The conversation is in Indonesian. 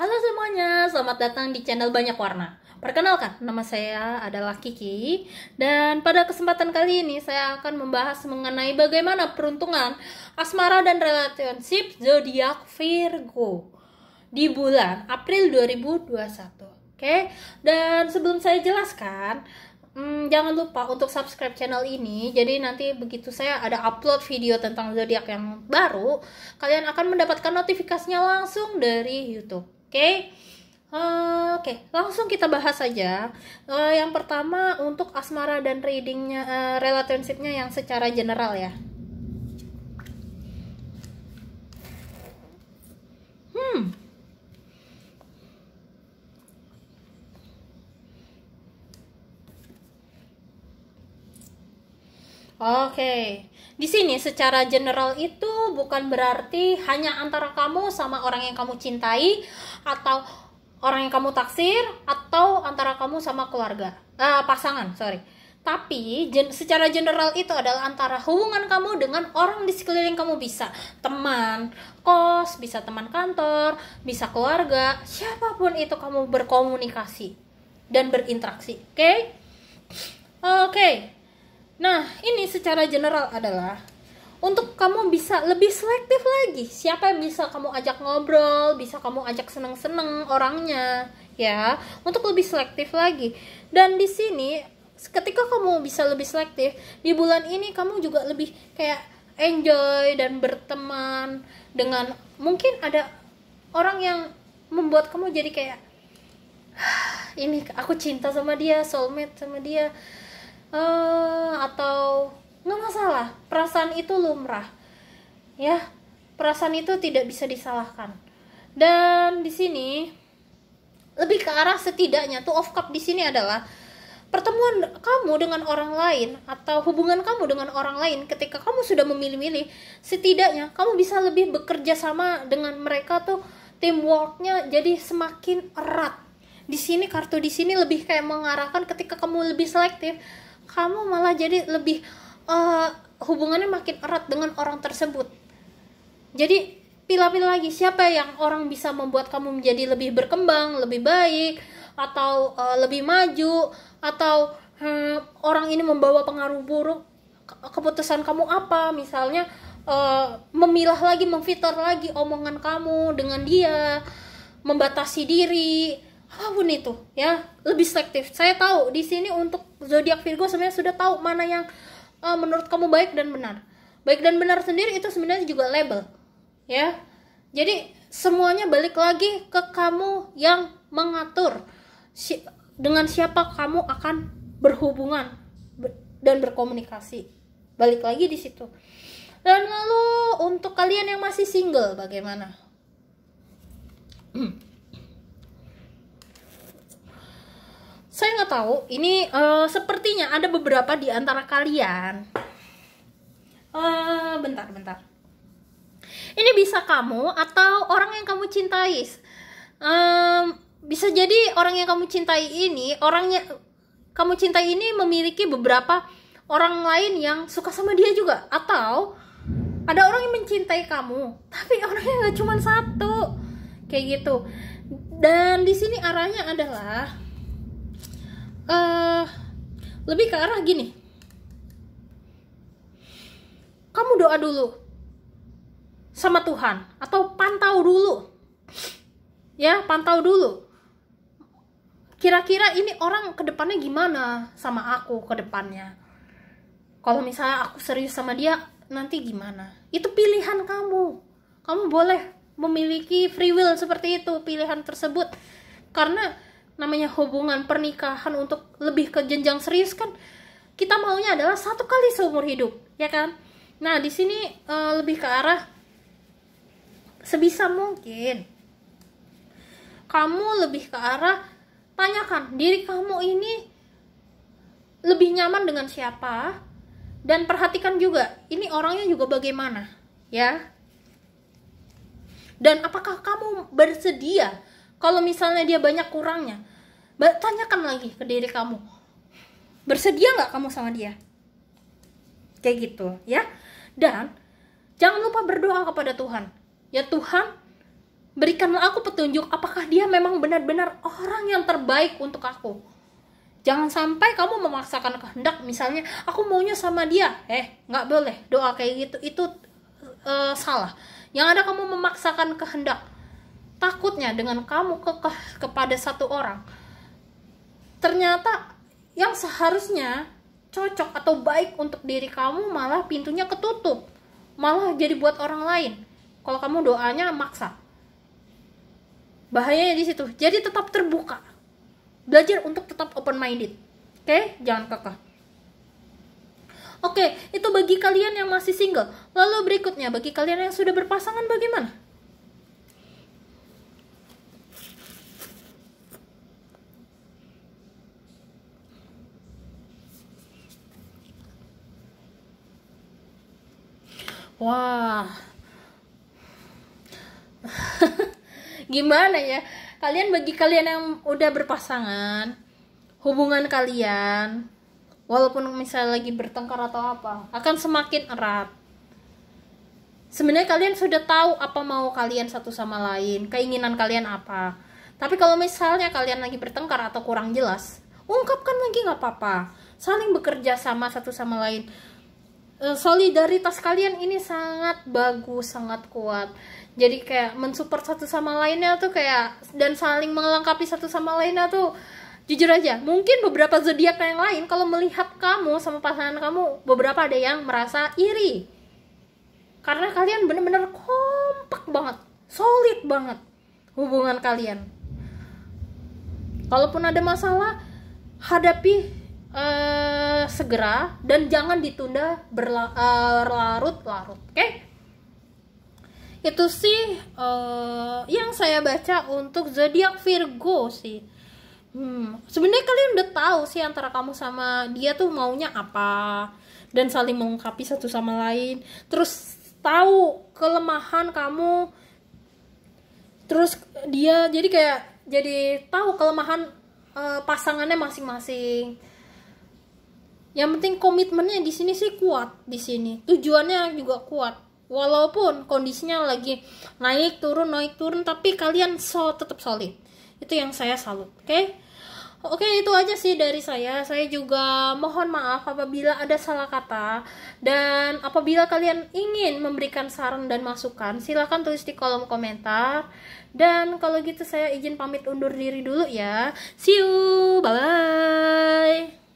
Halo semuanya, selamat datang di channel Banyak Warna. Perkenalkan, nama saya adalah Kiki dan pada kesempatan kali ini saya akan membahas mengenai bagaimana peruntungan asmara dan relationship zodiak Virgo di bulan April 2021. Oke, dan sebelum saya jelaskan, Hmm, jangan lupa untuk subscribe channel ini. Jadi nanti begitu saya ada upload video tentang zodiak yang baru, kalian akan mendapatkan notifikasinya langsung dari YouTube. Oke? Okay? Uh, Oke, okay. langsung kita bahas saja. Uh, eh, yang pertama untuk asmara dan readingnya, uh, relationshipnya yang secara general ya. Hmm, Oke, di sini secara general itu bukan berarti hanya antara kamu sama orang yang kamu cintai atau orang yang kamu taksir atau antara kamu sama keluarga, uh, pasangan, sorry. Tapi gen secara general itu adalah antara hubungan kamu dengan orang di sekeliling kamu bisa teman, kos, bisa teman kantor, bisa keluarga, siapapun itu kamu berkomunikasi dan berinteraksi, oke? Okay? Oke. Okay Nah, ini secara general adalah untuk kamu bisa lebih selektif lagi siapa yang bisa kamu ajak ngobrol bisa kamu ajak seneng-seneng orangnya ya untuk lebih selektif lagi dan di sini ketika kamu bisa lebih selektif di bulan ini kamu juga lebih kayak enjoy dan berteman dengan mungkin ada orang yang membuat kamu jadi kayak ini aku cinta sama dia soulmate sama dia Eh, atau nggak masalah perasaan itu lumrah ya perasaan itu tidak bisa disalahkan dan di sini lebih ke arah setidaknya tuh of cup di sini adalah pertemuan kamu dengan orang lain atau hubungan kamu dengan orang lain ketika kamu sudah memilih-milih setidaknya kamu bisa lebih bekerja sama dengan mereka tuh teamworknya jadi semakin erat di sini kartu di sini lebih kayak mengarahkan ketika kamu lebih selektif kamu malah jadi lebih uh, hubungannya makin erat dengan orang tersebut jadi pilih-pilih lagi siapa yang orang bisa membuat kamu menjadi lebih berkembang lebih baik atau uh, lebih maju atau hmm, orang ini membawa pengaruh buruk keputusan kamu apa misalnya uh, memilah lagi memfilter lagi omongan kamu dengan dia membatasi diri apapun itu ya lebih selektif saya tahu di sini untuk zodiak Virgo sebenarnya sudah tahu mana yang uh, menurut kamu baik dan benar baik dan benar sendiri itu sebenarnya juga label ya jadi semuanya balik lagi ke kamu yang mengatur si dengan siapa kamu akan berhubungan ber dan berkomunikasi balik lagi di situ dan lalu untuk kalian yang masih single bagaimana hmm. tahu ini uh, sepertinya ada beberapa di antara kalian. bentar eh, bentar, bentar. Ini bisa kamu atau orang yang kamu cintai. Um, bisa jadi orang yang kamu cintai ini, orangnya kamu cintai ini memiliki beberapa orang lain yang suka sama dia juga atau ada orang yang mencintai kamu, tapi orangnya nggak cuma satu. Kayak gitu. Dan di sini arahnya adalah uh, lebih ke arah gini kamu doa dulu sama Tuhan atau pantau dulu ya pantau dulu kira-kira ini orang kedepannya gimana sama aku kedepannya kalau misalnya aku serius sama dia nanti gimana itu pilihan kamu kamu boleh memiliki free will seperti itu pilihan tersebut karena namanya hubungan pernikahan untuk lebih ke jenjang serius kan kita maunya adalah satu kali seumur hidup ya kan nah di sini e, lebih ke arah sebisa mungkin kamu lebih ke arah tanyakan diri kamu ini lebih nyaman dengan siapa dan perhatikan juga ini orangnya juga bagaimana ya dan apakah kamu bersedia kalau misalnya dia banyak kurangnya, tanyakan lagi ke diri kamu. Bersedia nggak kamu sama dia? Kayak gitu ya. Dan jangan lupa berdoa kepada Tuhan. Ya Tuhan, berikanlah aku petunjuk apakah dia memang benar-benar orang yang terbaik untuk aku. Jangan sampai kamu memaksakan kehendak, misalnya aku maunya sama dia, eh nggak boleh doa kayak gitu itu uh, salah. Yang ada kamu memaksakan kehendak, takutnya dengan kamu ke, kepada satu orang ternyata yang seharusnya cocok atau baik untuk diri kamu malah pintunya ketutup malah jadi buat orang lain kalau kamu doanya maksa bahayanya di situ jadi tetap terbuka belajar untuk tetap open minded oke okay? jangan kekeh Oke, itu bagi kalian yang masih single. Lalu berikutnya, bagi kalian yang sudah berpasangan bagaimana? wah gimana ya kalian bagi kalian yang udah berpasangan hubungan kalian walaupun misalnya lagi bertengkar atau apa akan semakin erat sebenarnya kalian sudah tahu apa mau kalian satu sama lain, keinginan kalian apa. Tapi kalau misalnya kalian lagi bertengkar atau kurang jelas, ungkapkan lagi nggak apa-apa. Saling bekerja sama satu sama lain. Eh, solidaritas kalian ini sangat bagus, sangat kuat. Jadi kayak mensupport satu sama lainnya tuh kayak dan saling melengkapi satu sama lainnya tuh jujur aja, mungkin beberapa zodiak yang lain kalau melihat kamu sama pasangan kamu, beberapa ada yang merasa iri. Karena kalian bener-bener kompak banget, solid banget hubungan kalian. Kalaupun ada masalah, hadapi Eh, segera dan jangan ditunda berlarut-larut, eh, oke? Okay? Itu sih uh, yang saya baca untuk zodiak Virgo sih. Hmm, sebenarnya kalian udah tahu sih antara kamu sama dia tuh maunya apa dan saling mengungkapi satu sama lain. Terus tahu kelemahan kamu. Terus dia jadi kayak jadi tahu kelemahan uh, pasangannya masing-masing yang penting komitmennya di sini sih kuat di sini tujuannya juga kuat walaupun kondisinya lagi naik turun naik turun tapi kalian so tetap solid itu yang saya salut oke okay? Oke okay, itu aja sih dari saya Saya juga mohon maaf apabila ada salah kata Dan apabila kalian ingin memberikan saran dan masukan Silahkan tulis di kolom komentar Dan kalau gitu saya izin pamit undur diri dulu ya See you, bye-bye